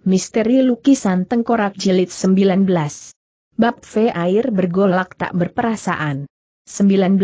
Misteri Lukisan Tengkorak Jilid 19 Bab V Air Bergolak Tak Berperasaan 19.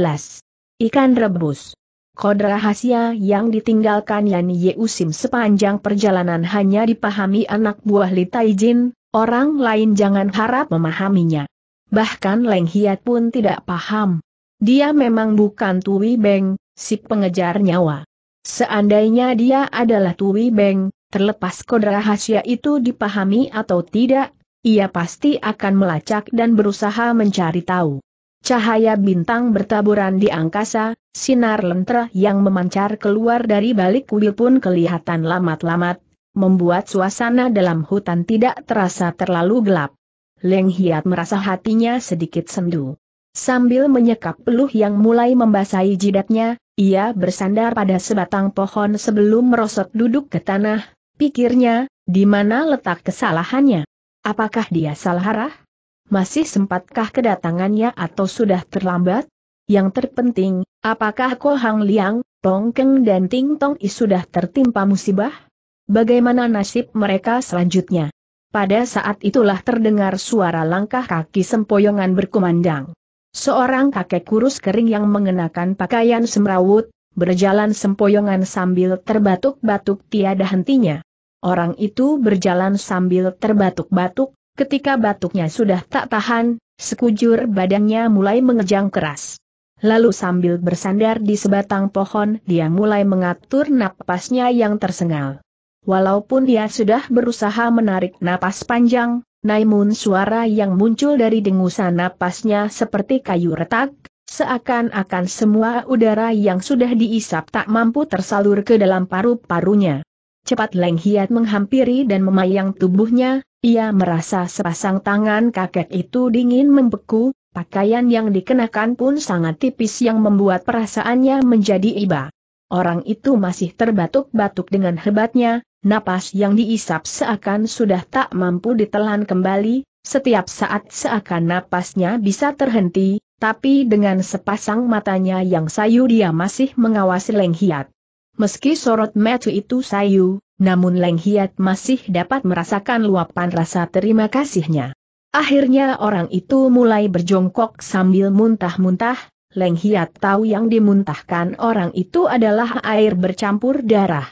Ikan Rebus Kode rahasia yang ditinggalkan Yan Yeusim sepanjang perjalanan hanya dipahami anak buah Li Taijin, orang lain jangan harap memahaminya. Bahkan Leng Hiat pun tidak paham. Dia memang bukan Tui Beng, si pengejar nyawa. Seandainya dia adalah Tui Beng, Terlepas kode rahasia itu dipahami atau tidak, ia pasti akan melacak dan berusaha mencari tahu. Cahaya bintang bertaburan di angkasa, sinar lentera yang memancar keluar dari balik kuil pun kelihatan lamat-lamat, membuat suasana dalam hutan tidak terasa terlalu gelap. Leng Hiat merasa hatinya sedikit sendu. Sambil menyekap peluh yang mulai membasahi jidatnya, ia bersandar pada sebatang pohon sebelum merosot duduk ke tanah, Pikirnya, di mana letak kesalahannya? Apakah dia salah arah? Masih sempatkah kedatangannya atau sudah terlambat? Yang terpenting, apakah Ko Hang Liang, Tongkeng dan Ting Tong I sudah tertimpa musibah? Bagaimana nasib mereka selanjutnya? Pada saat itulah terdengar suara langkah kaki sempoyongan berkumandang. Seorang kakek kurus kering yang mengenakan pakaian semrawut, berjalan sempoyongan sambil terbatuk-batuk tiada hentinya. Orang itu berjalan sambil terbatuk-batuk, ketika batuknya sudah tak tahan, sekujur badannya mulai mengejang keras. Lalu sambil bersandar di sebatang pohon dia mulai mengatur napasnya yang tersengal. Walaupun dia sudah berusaha menarik napas panjang, namun suara yang muncul dari dengusan napasnya seperti kayu retak, seakan-akan semua udara yang sudah diisap tak mampu tersalur ke dalam paru-parunya. Cepat Leng Hiat menghampiri dan memayang tubuhnya, ia merasa sepasang tangan kakek itu dingin membeku, pakaian yang dikenakan pun sangat tipis yang membuat perasaannya menjadi iba. Orang itu masih terbatuk-batuk dengan hebatnya, napas yang diisap seakan sudah tak mampu ditelan kembali, setiap saat seakan napasnya bisa terhenti, tapi dengan sepasang matanya yang sayu dia masih mengawasi Leng Hiat. Meski sorot metu itu sayu, namun Leng Hiat masih dapat merasakan luapan rasa terima kasihnya. Akhirnya orang itu mulai berjongkok sambil muntah-muntah, Leng Hiat tahu yang dimuntahkan orang itu adalah air bercampur darah.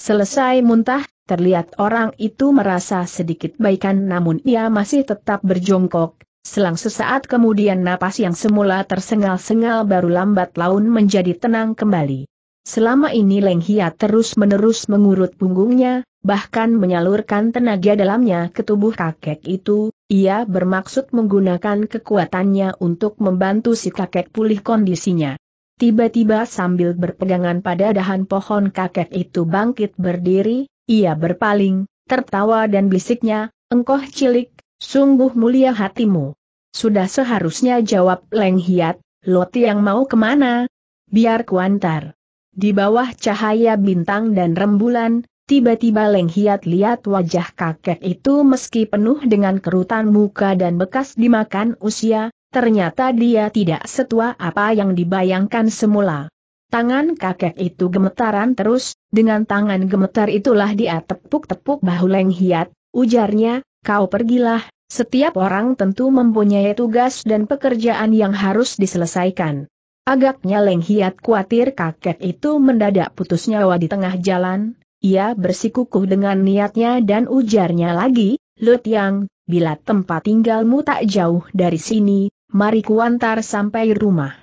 Selesai muntah, terlihat orang itu merasa sedikit baikan namun ia masih tetap berjongkok, Selang sesaat kemudian napas yang semula tersengal-sengal baru lambat laun menjadi tenang kembali. Selama ini Leng Hia terus-menerus mengurut punggungnya, bahkan menyalurkan tenaga dalamnya ke tubuh kakek itu, ia bermaksud menggunakan kekuatannya untuk membantu si kakek pulih kondisinya. Tiba-tiba sambil berpegangan pada dahan pohon kakek itu bangkit berdiri, ia berpaling, tertawa dan bisiknya, engkoh cilik, sungguh mulia hatimu. Sudah seharusnya jawab Leng Hiat, Loti yang mau kemana? Biar kuantar. Di bawah cahaya bintang dan rembulan, tiba-tiba Leng Hiat lihat wajah kakek itu meski penuh dengan kerutan muka dan bekas dimakan usia, ternyata dia tidak setua apa yang dibayangkan semula. Tangan kakek itu gemetaran terus, dengan tangan gemetar itulah dia tepuk-tepuk bahu Leng Hiat, ujarnya, kau pergilah, setiap orang tentu mempunyai tugas dan pekerjaan yang harus diselesaikan. Agaknya Leng Hiat khawatir kakek itu mendadak putus nyawa di tengah jalan, ia bersikukuh dengan niatnya dan ujarnya lagi, Lut Yang, bila tempat tinggalmu tak jauh dari sini, mari kuantar sampai rumah.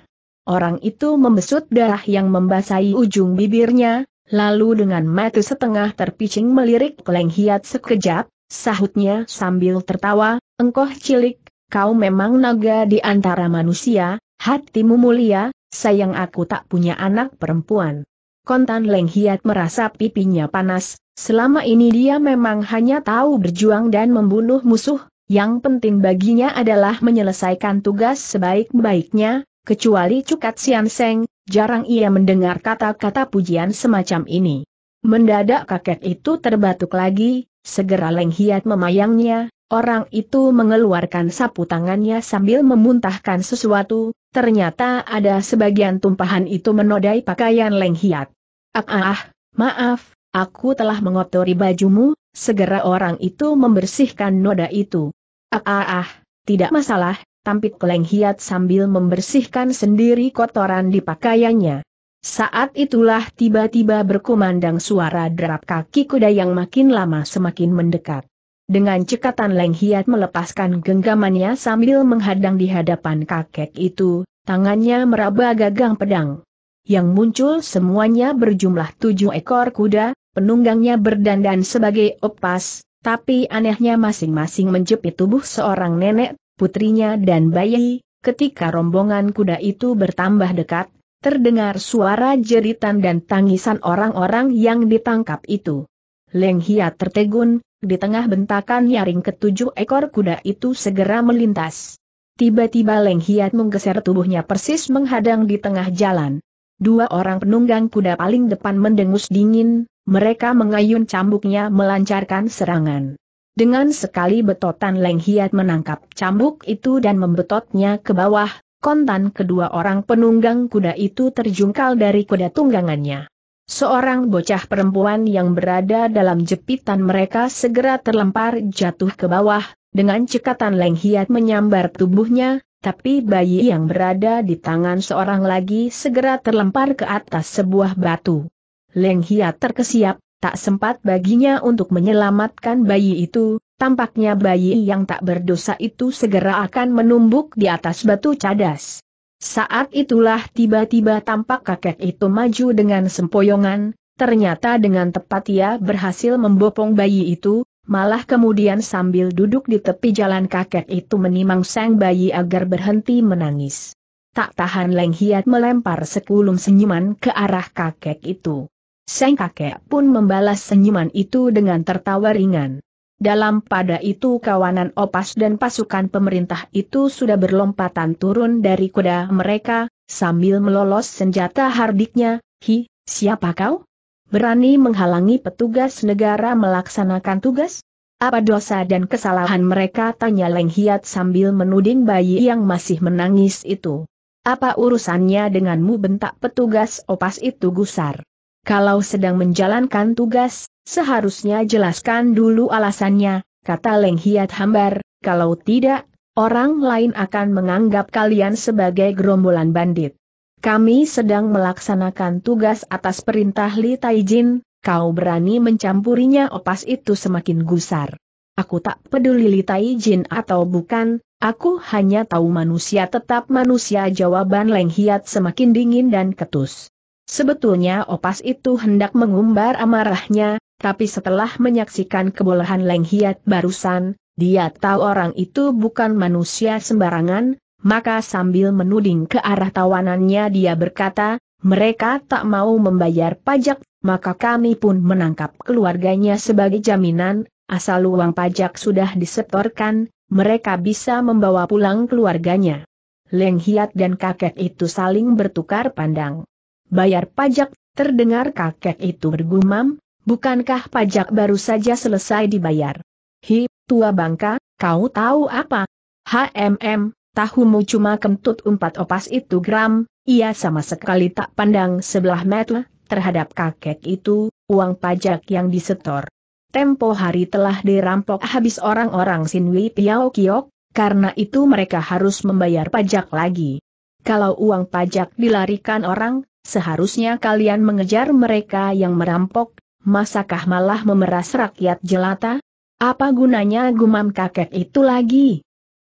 Orang itu membesut darah yang membasahi ujung bibirnya, lalu dengan mata setengah terpicing melirik Leng Hiat sekejap, sahutnya sambil tertawa, engkau cilik, kau memang naga di antara manusia, Hatimu mulia, sayang aku tak punya anak perempuan. Kontan Leng Hiat merasa pipinya panas, selama ini dia memang hanya tahu berjuang dan membunuh musuh, yang penting baginya adalah menyelesaikan tugas sebaik-baiknya, kecuali Cukat Sian Seng, jarang ia mendengar kata-kata pujian semacam ini. Mendadak kakek itu terbatuk lagi, segera Leng Hiat memayangnya, Orang itu mengeluarkan sapu tangannya sambil memuntahkan sesuatu, ternyata ada sebagian tumpahan itu menodai pakaian Leng Hiat. Ah, ah, ah maaf, aku telah mengotori bajumu, segera orang itu membersihkan noda itu. Ah, ah, ah tidak masalah, tampit Leng Hiat sambil membersihkan sendiri kotoran di pakaiannya. Saat itulah tiba-tiba berkumandang suara derap kaki kuda yang makin lama semakin mendekat. Dengan cekatan Leng Hiat melepaskan genggamannya sambil menghadang di hadapan kakek itu, tangannya meraba gagang pedang. Yang muncul semuanya berjumlah tujuh ekor kuda, penunggangnya berdandan sebagai opas, tapi anehnya masing-masing menjepit tubuh seorang nenek, putrinya dan bayi, Ketika rombongan kuda itu bertambah dekat, terdengar suara jeritan dan tangisan orang-orang yang ditangkap itu. Leng Hiat tertegun, di tengah bentakan nyaring ketujuh ekor kuda itu segera melintas. Tiba-tiba Leng Hiat menggeser tubuhnya persis menghadang di tengah jalan. Dua orang penunggang kuda paling depan mendengus dingin, mereka mengayun cambuknya melancarkan serangan. Dengan sekali betotan Leng Hiat menangkap cambuk itu dan membetotnya ke bawah, kontan kedua orang penunggang kuda itu terjungkal dari kuda tunggangannya. Seorang bocah perempuan yang berada dalam jepitan mereka segera terlempar jatuh ke bawah, dengan cekatan Leng lenghiat menyambar tubuhnya, tapi bayi yang berada di tangan seorang lagi segera terlempar ke atas sebuah batu. Leng Lenghiat terkesiap, tak sempat baginya untuk menyelamatkan bayi itu, tampaknya bayi yang tak berdosa itu segera akan menumbuk di atas batu cadas. Saat itulah tiba-tiba tampak kakek itu maju dengan sempoyongan, ternyata dengan tepat ia berhasil membopong bayi itu, malah kemudian sambil duduk di tepi jalan kakek itu menimang sang bayi agar berhenti menangis. Tak tahan Leng Hiat melempar sekulum senyuman ke arah kakek itu. Sang kakek pun membalas senyuman itu dengan tertawa ringan. Dalam pada itu kawanan opas dan pasukan pemerintah itu sudah berlompatan turun dari kuda mereka, sambil melolos senjata hardiknya, hi, siapa kau? Berani menghalangi petugas negara melaksanakan tugas? Apa dosa dan kesalahan mereka tanya Leng Hiat sambil menuding bayi yang masih menangis itu. Apa urusannya denganmu bentak petugas opas itu gusar? Kalau sedang menjalankan tugas, Seharusnya jelaskan dulu alasannya, kata Leng Hiat Hambar, kalau tidak, orang lain akan menganggap kalian sebagai gerombolan bandit. Kami sedang melaksanakan tugas atas perintah Li Taijin, kau berani mencampurinya opas itu semakin gusar. Aku tak peduli Li Taijin atau bukan, aku hanya tahu manusia tetap manusia jawaban Leng Hiat semakin dingin dan ketus. Sebetulnya opas itu hendak mengumbar amarahnya, tapi setelah menyaksikan kebolehan Leng Hiat barusan, dia tahu orang itu bukan manusia sembarangan, maka sambil menuding ke arah tawanannya dia berkata, mereka tak mau membayar pajak, maka kami pun menangkap keluarganya sebagai jaminan, asal uang pajak sudah disetorkan, mereka bisa membawa pulang keluarganya. Leng Hiat dan kakek itu saling bertukar pandang. Bayar pajak, terdengar kakek itu bergumam, Bukankah pajak baru saja selesai dibayar? Hi, tua bangka, kau tahu apa? HMM, tahumu cuma kentut empat opas itu gram, ia sama sekali tak pandang sebelah mata terhadap kakek itu, uang pajak yang disetor. Tempo hari telah dirampok habis orang-orang Sinwi Piao Kiok, karena itu mereka harus membayar pajak lagi. Kalau uang pajak dilarikan orang, seharusnya kalian mengejar mereka yang merampok, masakah malah memeras rakyat jelata? Apa gunanya gumam kakek itu lagi?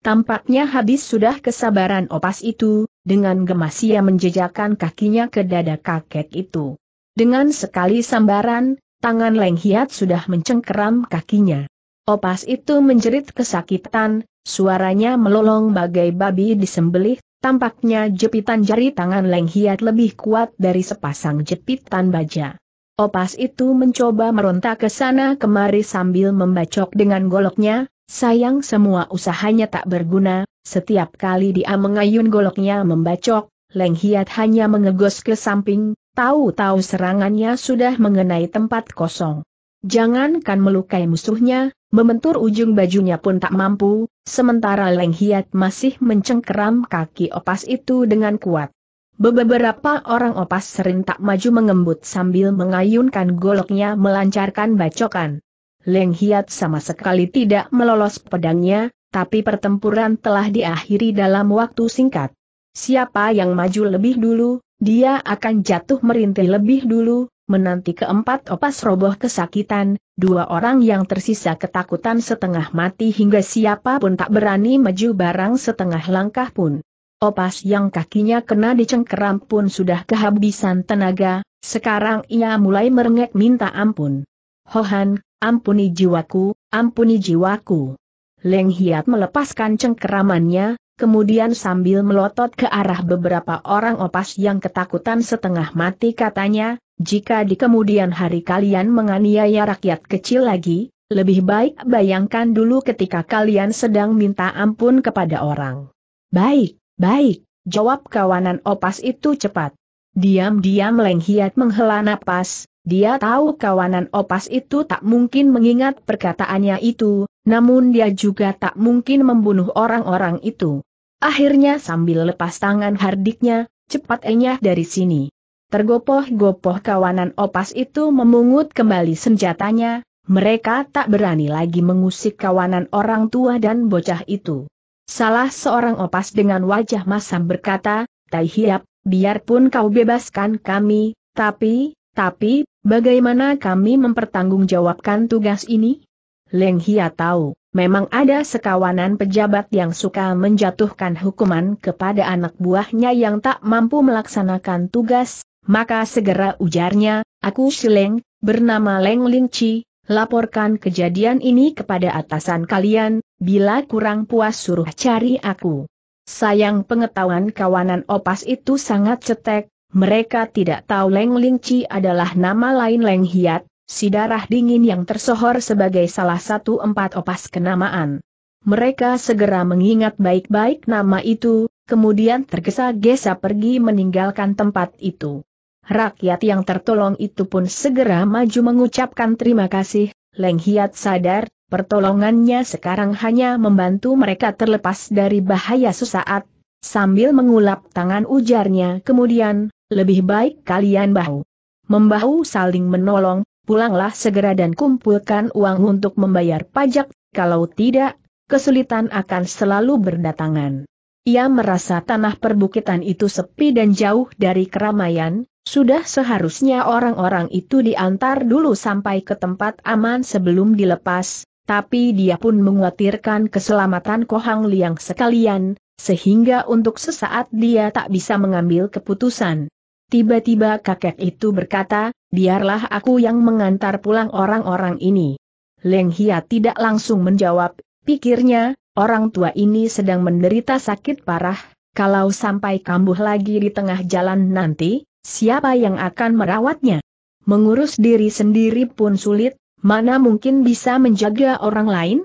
Tampaknya habis sudah kesabaran opas itu, dengan gemas ia menjejakkan kakinya ke dada kakek itu. Dengan sekali sambaran, tangan Leng Hiat sudah mencengkeram kakinya. Opas itu menjerit kesakitan, suaranya melolong bagai babi disembelih, tampaknya jepitan jari tangan Leng Hiat lebih kuat dari sepasang jepitan baja. Opas itu mencoba meronta ke sana kemari sambil membacok dengan goloknya, sayang semua usahanya tak berguna, setiap kali dia mengayun goloknya membacok, Leng Hiat hanya mengegos ke samping, tahu-tahu serangannya sudah mengenai tempat kosong. Jangankan melukai musuhnya, Membentur ujung bajunya pun tak mampu, sementara Leng Hiat masih mencengkeram kaki opas itu dengan kuat. Beberapa orang opas sering tak maju mengembut sambil mengayunkan goloknya melancarkan bacokan. Leng Hiat sama sekali tidak melolos pedangnya, tapi pertempuran telah diakhiri dalam waktu singkat. Siapa yang maju lebih dulu, dia akan jatuh merintih lebih dulu, menanti keempat opas roboh kesakitan, dua orang yang tersisa ketakutan setengah mati hingga siapa pun tak berani maju barang setengah langkah pun. Opas yang kakinya kena dicengkeram pun sudah kehabisan tenaga, sekarang ia mulai merengek minta ampun. Hohan, ampuni jiwaku, ampuni jiwaku. Leng Hiat melepaskan cengkeramannya, kemudian sambil melotot ke arah beberapa orang opas yang ketakutan setengah mati katanya, jika di kemudian hari kalian menganiaya rakyat kecil lagi, lebih baik bayangkan dulu ketika kalian sedang minta ampun kepada orang. Baik. Baik, jawab kawanan opas itu cepat. Diam-diam Leng Hiat menghela napas, dia tahu kawanan opas itu tak mungkin mengingat perkataannya itu, namun dia juga tak mungkin membunuh orang-orang itu. Akhirnya sambil lepas tangan hardiknya, cepat enyah dari sini. Tergopoh-gopoh kawanan opas itu memungut kembali senjatanya, mereka tak berani lagi mengusik kawanan orang tua dan bocah itu. Salah seorang opas dengan wajah masam berkata, Tai Hiap, biarpun kau bebaskan kami, tapi, tapi, bagaimana kami mempertanggungjawabkan tugas ini? Leng Hia tahu, memang ada sekawanan pejabat yang suka menjatuhkan hukuman kepada anak buahnya yang tak mampu melaksanakan tugas, maka segera ujarnya, aku si Leng, bernama Leng Lingci, Laporkan kejadian ini kepada atasan kalian, bila kurang puas suruh cari aku. Sayang pengetahuan kawanan opas itu sangat cetek, mereka tidak tahu Leng Lingci adalah nama lain Leng Hiat, si darah dingin yang tersohor sebagai salah satu empat opas kenamaan. Mereka segera mengingat baik-baik nama itu, kemudian tergesa-gesa pergi meninggalkan tempat itu. Rakyat yang tertolong itu pun segera maju mengucapkan terima kasih, Leng Hiat sadar, pertolongannya sekarang hanya membantu mereka terlepas dari bahaya sesaat. Sambil mengulap tangan ujarnya kemudian, lebih baik kalian bahu. Membahu saling menolong, pulanglah segera dan kumpulkan uang untuk membayar pajak, kalau tidak, kesulitan akan selalu berdatangan. Ia merasa tanah perbukitan itu sepi dan jauh dari keramaian, sudah seharusnya orang-orang itu diantar dulu sampai ke tempat aman sebelum dilepas, tapi dia pun mengkhawatirkan keselamatan Kohang Liang sekalian, sehingga untuk sesaat dia tak bisa mengambil keputusan. Tiba-tiba kakek itu berkata, biarlah aku yang mengantar pulang orang-orang ini. Leng Hia tidak langsung menjawab, pikirnya, orang tua ini sedang menderita sakit parah, kalau sampai kambuh lagi di tengah jalan nanti, siapa yang akan merawatnya? Mengurus diri sendiri pun sulit, mana mungkin bisa menjaga orang lain?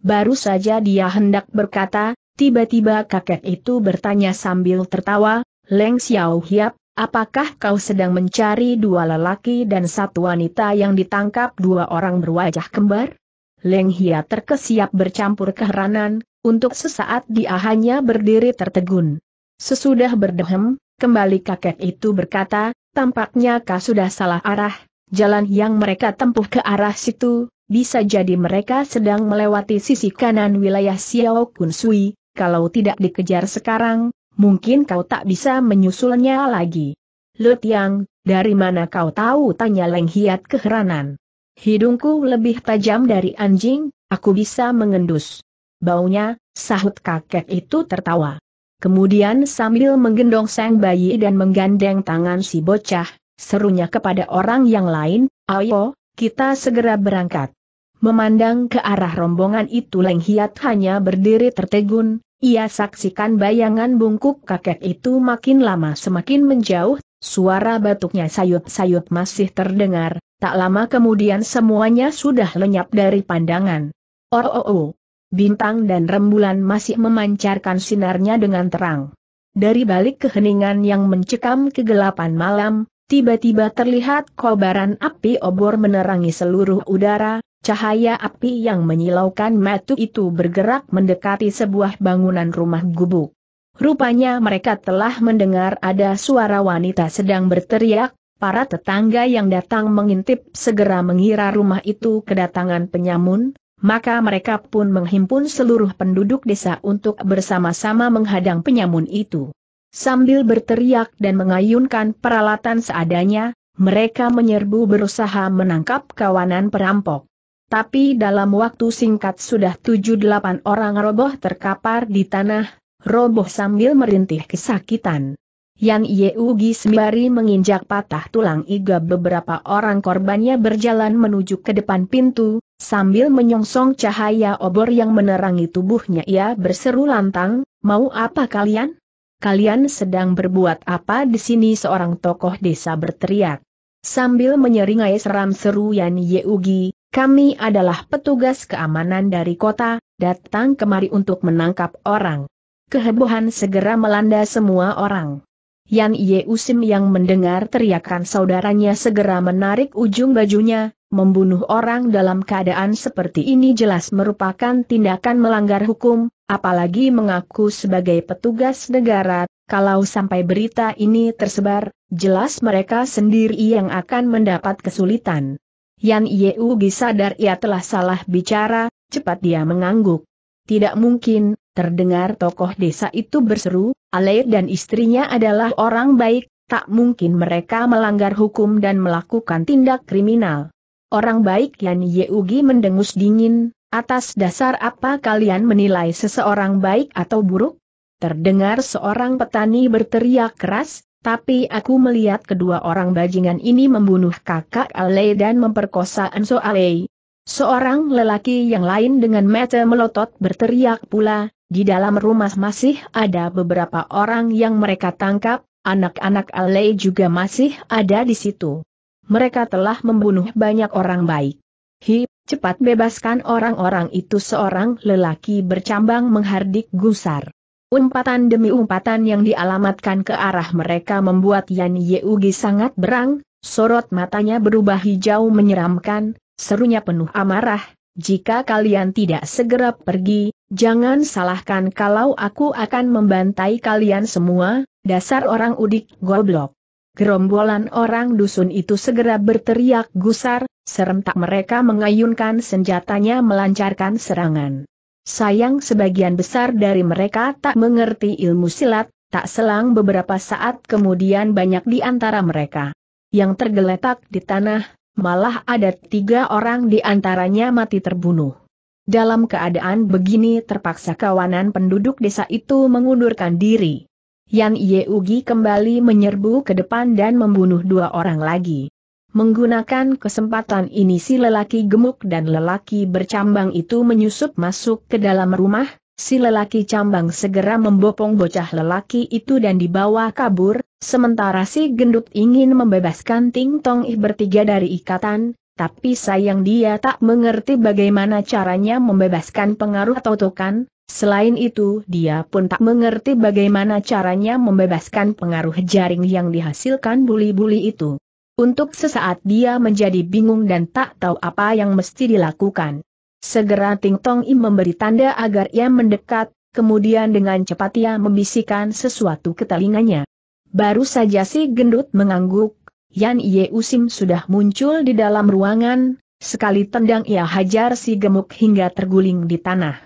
Baru saja dia hendak berkata, tiba-tiba kakek itu bertanya sambil tertawa, Leng Xiao Hiap, Apakah kau sedang mencari dua lelaki dan satu wanita yang ditangkap dua orang berwajah kembar? Leng Hia terkesiap bercampur keheranan, untuk sesaat dia hanya berdiri tertegun. Sesudah berdehem, kembali kakek itu berkata, tampaknya kau sudah salah arah, jalan yang mereka tempuh ke arah situ, bisa jadi mereka sedang melewati sisi kanan wilayah Xiao Kun Sui, kalau tidak dikejar sekarang, mungkin kau tak bisa menyusulnya lagi. Lut Yang, dari mana kau tahu? Tanya Leng Hiat keheranan. Hidungku lebih tajam dari anjing, aku bisa mengendus. Baunya, sahut kakek itu tertawa. Kemudian sambil menggendong sang bayi dan menggandeng tangan si bocah, serunya kepada orang yang lain, ayo, kita segera berangkat. Memandang ke arah rombongan itu Leng Hiat hanya berdiri tertegun, ia saksikan bayangan bungkuk kakek itu makin lama semakin menjauh, suara batuknya sayut-sayut masih terdengar, Tak lama kemudian semuanya sudah lenyap dari pandangan. Oh, oh, oh. Bintang dan rembulan masih memancarkan sinarnya dengan terang. Dari balik keheningan yang mencekam kegelapan malam, tiba-tiba terlihat kobaran api obor menerangi seluruh udara, cahaya api yang menyilaukan mata itu bergerak mendekati sebuah bangunan rumah gubuk. Rupanya mereka telah mendengar ada suara wanita sedang berteriak, Para tetangga yang datang mengintip segera mengira rumah itu kedatangan penyamun, maka mereka pun menghimpun seluruh penduduk desa untuk bersama-sama menghadang penyamun itu. Sambil berteriak dan mengayunkan peralatan seadanya, mereka menyerbu berusaha menangkap kawanan perampok. Tapi dalam waktu singkat sudah tujuh delapan orang roboh terkapar di tanah, roboh sambil merintih kesakitan. Yang Yeugi sembari menginjak patah tulang iga beberapa orang korbannya berjalan menuju ke depan pintu, sambil menyongsong cahaya obor yang menerangi tubuhnya ia berseru lantang, mau apa kalian? Kalian sedang berbuat apa di sini seorang tokoh desa berteriak. Sambil menyeringai seram seru Ye Yeugi, kami adalah petugas keamanan dari kota, datang kemari untuk menangkap orang. Kehebohan segera melanda semua orang. Yan Usim yang mendengar teriakan saudaranya segera menarik ujung bajunya, membunuh orang dalam keadaan seperti ini jelas merupakan tindakan melanggar hukum, apalagi mengaku sebagai petugas negara, kalau sampai berita ini tersebar, jelas mereka sendiri yang akan mendapat kesulitan. Yan Ugi sadar ia telah salah bicara, cepat dia mengangguk. Tidak mungkin, Terdengar tokoh desa itu berseru, Alair dan istrinya adalah orang baik, tak mungkin mereka melanggar hukum dan melakukan tindak kriminal. Orang baik Yan Yeugi mendengus dingin, atas dasar apa kalian menilai seseorang baik atau buruk? Terdengar seorang petani berteriak keras, tapi aku melihat kedua orang bajingan ini membunuh kakak Ale dan memperkosa Enso Alei. Seorang lelaki yang lain dengan mata melotot berteriak pula, di dalam rumah masih ada beberapa orang yang mereka tangkap, anak-anak Alei juga masih ada di situ. Mereka telah membunuh banyak orang baik. Hi, cepat bebaskan orang-orang itu seorang lelaki bercambang menghardik gusar. Umpatan demi umpatan yang dialamatkan ke arah mereka membuat Yan Yeugi sangat berang, sorot matanya berubah hijau menyeramkan, serunya penuh amarah, jika kalian tidak segera pergi, jangan salahkan kalau aku akan membantai kalian semua, dasar orang udik goblok. Gerombolan orang dusun itu segera berteriak gusar, serentak mereka mengayunkan senjatanya melancarkan serangan. Sayang sebagian besar dari mereka tak mengerti ilmu silat, tak selang beberapa saat kemudian banyak di antara mereka yang tergeletak di tanah, malah ada tiga orang di antaranya mati terbunuh. Dalam keadaan begini terpaksa kawanan penduduk desa itu mengundurkan diri. Yan Yeugi kembali menyerbu ke depan dan membunuh dua orang lagi. Menggunakan kesempatan ini si lelaki gemuk dan lelaki bercambang itu menyusup masuk ke dalam rumah, si lelaki cambang segera membopong bocah lelaki itu dan dibawa kabur, Sementara si gendut ingin membebaskan Ting Tong Ih bertiga dari ikatan, tapi sayang dia tak mengerti bagaimana caranya membebaskan pengaruh atau tokan, selain itu dia pun tak mengerti bagaimana caranya membebaskan pengaruh jaring yang dihasilkan buli-buli itu. Untuk sesaat dia menjadi bingung dan tak tahu apa yang mesti dilakukan. Segera Ting Tong Im memberi tanda agar ia mendekat, kemudian dengan cepat ia membisikkan sesuatu ke telinganya. Baru saja si gendut mengangguk, Yan Ye Usim sudah muncul di dalam ruangan, sekali tendang ia hajar si gemuk hingga terguling di tanah.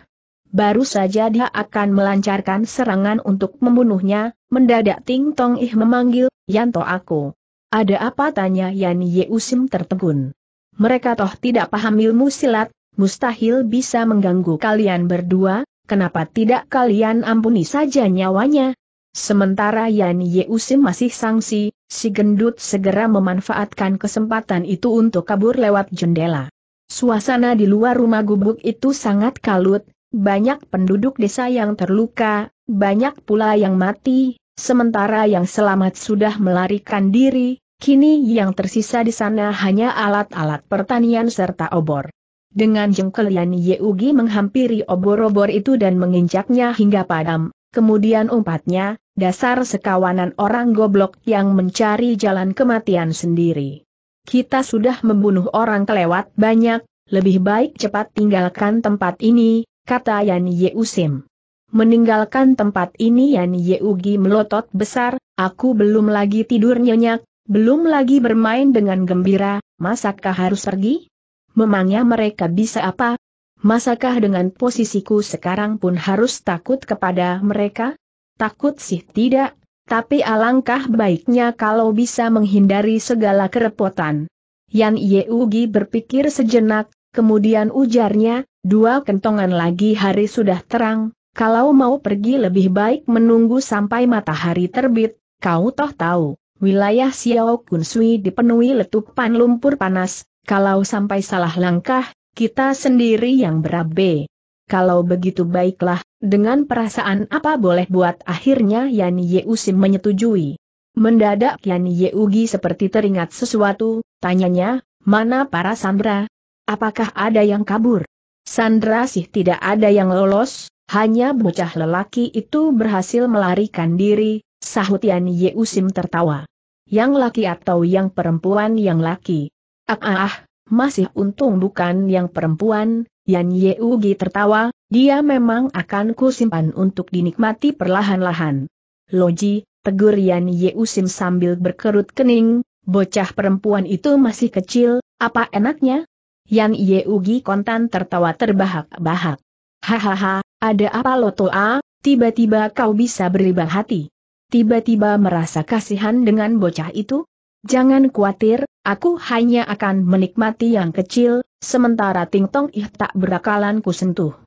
Baru saja dia akan melancarkan serangan untuk membunuhnya, mendadak Ting Tong Ih memanggil, Yanto aku. Ada apa tanya Yan Ye Usim tertegun. Mereka toh tidak paham ilmu silat, mustahil bisa mengganggu kalian berdua, kenapa tidak kalian ampuni saja nyawanya, Sementara Yan Usim masih sangsi, si gendut segera memanfaatkan kesempatan itu untuk kabur lewat jendela. Suasana di luar rumah gubuk itu sangat kalut, banyak penduduk desa yang terluka, banyak pula yang mati, sementara yang selamat sudah melarikan diri, kini yang tersisa di sana hanya alat-alat pertanian serta obor. Dengan jengkel Ye Ugi menghampiri obor-obor itu dan menginjaknya hingga padam, kemudian umpatnya, dasar sekawanan orang goblok yang mencari jalan kematian sendiri. Kita sudah membunuh orang kelewat banyak, lebih baik cepat tinggalkan tempat ini, kata Yan Yeusim. Meninggalkan tempat ini Yan Ugi melotot besar, aku belum lagi tidur nyenyak, belum lagi bermain dengan gembira, masakkah harus pergi? Memangnya mereka bisa apa, Masakah dengan posisiku sekarang pun harus takut kepada mereka? Takut sih tidak, tapi alangkah baiknya kalau bisa menghindari segala kerepotan. Yan Yeugi berpikir sejenak, kemudian ujarnya, dua kentongan lagi hari sudah terang, kalau mau pergi lebih baik menunggu sampai matahari terbit, kau toh tahu, wilayah Xiao Kunsui dipenuhi letupan lumpur panas, kalau sampai salah langkah, kita sendiri yang berabe. Kalau begitu baiklah, dengan perasaan apa boleh buat akhirnya Yan Usim menyetujui. Mendadak Yan Ugi seperti teringat sesuatu, tanyanya, mana para Sandra? Apakah ada yang kabur? Sandra sih tidak ada yang lolos, hanya bocah lelaki itu berhasil melarikan diri, sahut Yan Usim tertawa. Yang laki atau yang perempuan yang laki? Ah ah, ah masih untung bukan yang perempuan, Yan Ye Ugi tertawa, dia memang akan kusimpan untuk dinikmati perlahan-lahan. Loji, tegur Yan Ye Usim sambil berkerut kening, bocah perempuan itu masih kecil, apa enaknya? Yan Ye Ugi kontan tertawa terbahak-bahak. Hahaha, ada apa lo toa, ah? tiba-tiba kau bisa berlibat hati. Tiba-tiba merasa kasihan dengan bocah itu? Jangan khawatir, aku hanya akan menikmati yang kecil, sementara Ting Tong Ih tak berakalan ku sentuh.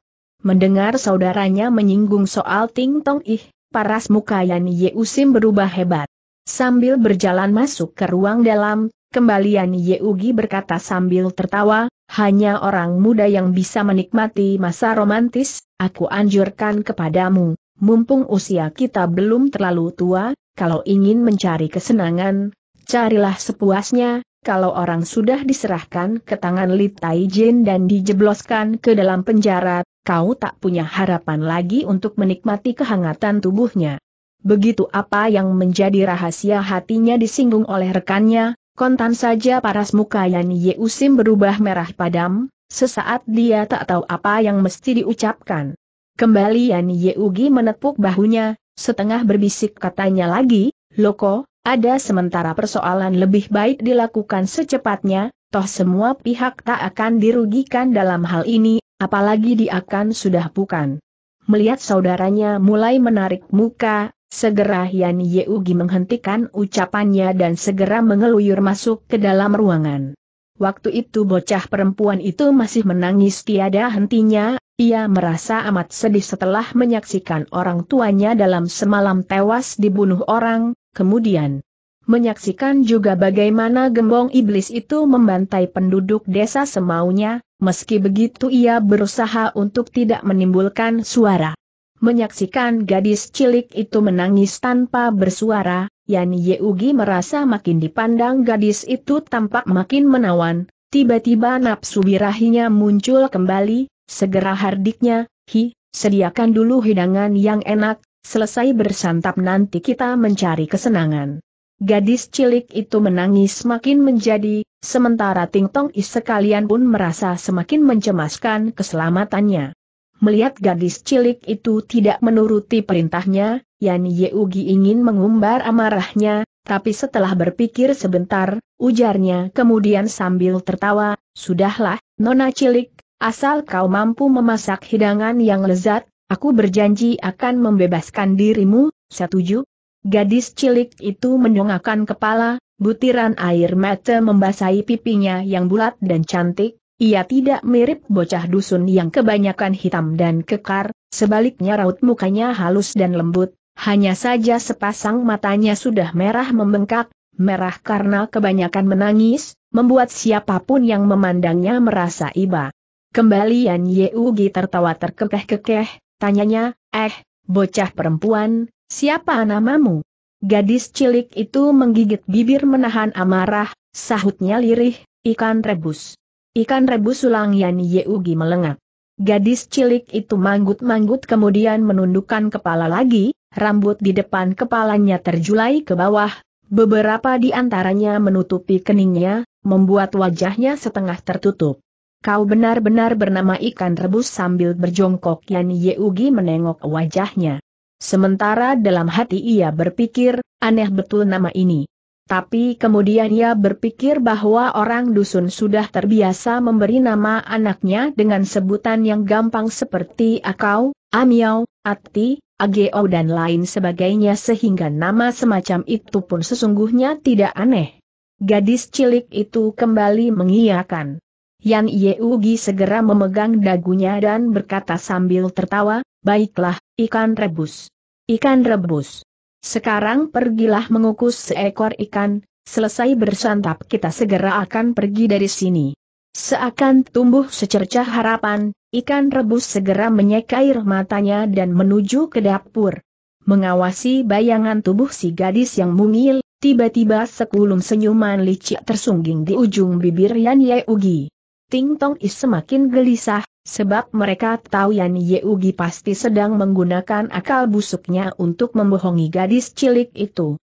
Mendengar saudaranya menyinggung soal Ting Tong Ih, paras muka Yan Usim berubah hebat. Sambil berjalan masuk ke ruang dalam, kembali kembalian Ugi berkata sambil tertawa, hanya orang muda yang bisa menikmati masa romantis, aku anjurkan kepadamu, mumpung usia kita belum terlalu tua, kalau ingin mencari kesenangan, Carilah sepuasnya, kalau orang sudah diserahkan ke tangan Li Taijin dan dijebloskan ke dalam penjara, kau tak punya harapan lagi untuk menikmati kehangatan tubuhnya. Begitu apa yang menjadi rahasia hatinya disinggung oleh rekannya, kontan saja paras muka Yan Usim berubah merah padam, sesaat dia tak tahu apa yang mesti diucapkan. Kembali Yan Ugi menepuk bahunya, setengah berbisik katanya lagi, Loko, ada sementara persoalan lebih baik dilakukan secepatnya, toh semua pihak tak akan dirugikan dalam hal ini, apalagi di akan sudah bukan. Melihat saudaranya mulai menarik muka, segera Yan Yeugi menghentikan ucapannya dan segera mengeluyur masuk ke dalam ruangan. Waktu itu bocah perempuan itu masih menangis tiada hentinya, ia merasa amat sedih setelah menyaksikan orang tuanya dalam semalam tewas dibunuh orang, Kemudian, menyaksikan juga bagaimana gembong iblis itu membantai penduduk desa semaunya, meski begitu ia berusaha untuk tidak menimbulkan suara. Menyaksikan gadis cilik itu menangis tanpa bersuara, Yan Yeugi merasa makin dipandang gadis itu tampak makin menawan, tiba-tiba nafsu birahinya muncul kembali, segera hardiknya, hi, sediakan dulu hidangan yang enak, Selesai bersantap nanti kita mencari kesenangan. Gadis cilik itu menangis makin menjadi, sementara Ting Tong Is sekalian pun merasa semakin mencemaskan keselamatannya. Melihat gadis cilik itu tidak menuruti perintahnya, Yan Yeugi ingin mengumbar amarahnya, tapi setelah berpikir sebentar, ujarnya kemudian sambil tertawa, Sudahlah, Nona cilik, asal kau mampu memasak hidangan yang lezat, Aku berjanji akan membebaskan dirimu, setuju? Gadis cilik itu menyongakkan kepala, butiran air mata membasahi pipinya yang bulat dan cantik, ia tidak mirip bocah dusun yang kebanyakan hitam dan kekar, sebaliknya raut mukanya halus dan lembut, hanya saja sepasang matanya sudah merah membengkak, merah karena kebanyakan menangis, membuat siapapun yang memandangnya merasa iba. Kembalian Yan Yeugi tertawa terkekeh-kekeh, Tanyanya, eh, bocah perempuan, siapa namamu? Gadis cilik itu menggigit bibir menahan amarah, sahutnya lirih, ikan rebus. Ikan rebus ulang Yan Yeugi melengak. Gadis cilik itu manggut-manggut kemudian menundukkan kepala lagi, rambut di depan kepalanya terjulai ke bawah, beberapa di antaranya menutupi keningnya, membuat wajahnya setengah tertutup. Kau benar-benar bernama ikan rebus sambil berjongkok Yan Yeugi menengok wajahnya. Sementara dalam hati ia berpikir, aneh betul nama ini. Tapi kemudian ia berpikir bahwa orang dusun sudah terbiasa memberi nama anaknya dengan sebutan yang gampang seperti Akau, Amiau, Ati, Ageo dan lain sebagainya sehingga nama semacam itu pun sesungguhnya tidak aneh. Gadis cilik itu kembali mengiyakan. Yan Yeugi segera memegang dagunya dan berkata sambil tertawa, baiklah, ikan rebus. Ikan rebus. Sekarang pergilah mengukus seekor ikan, selesai bersantap kita segera akan pergi dari sini. Seakan tumbuh secercah harapan, ikan rebus segera menyeka air matanya dan menuju ke dapur. Mengawasi bayangan tubuh si gadis yang mungil, tiba-tiba sekulum senyuman licik tersungging di ujung bibir Yan Yeugi. Ting Tong Is semakin gelisah, sebab mereka tahu Yan Ugi pasti sedang menggunakan akal busuknya untuk membohongi gadis cilik itu.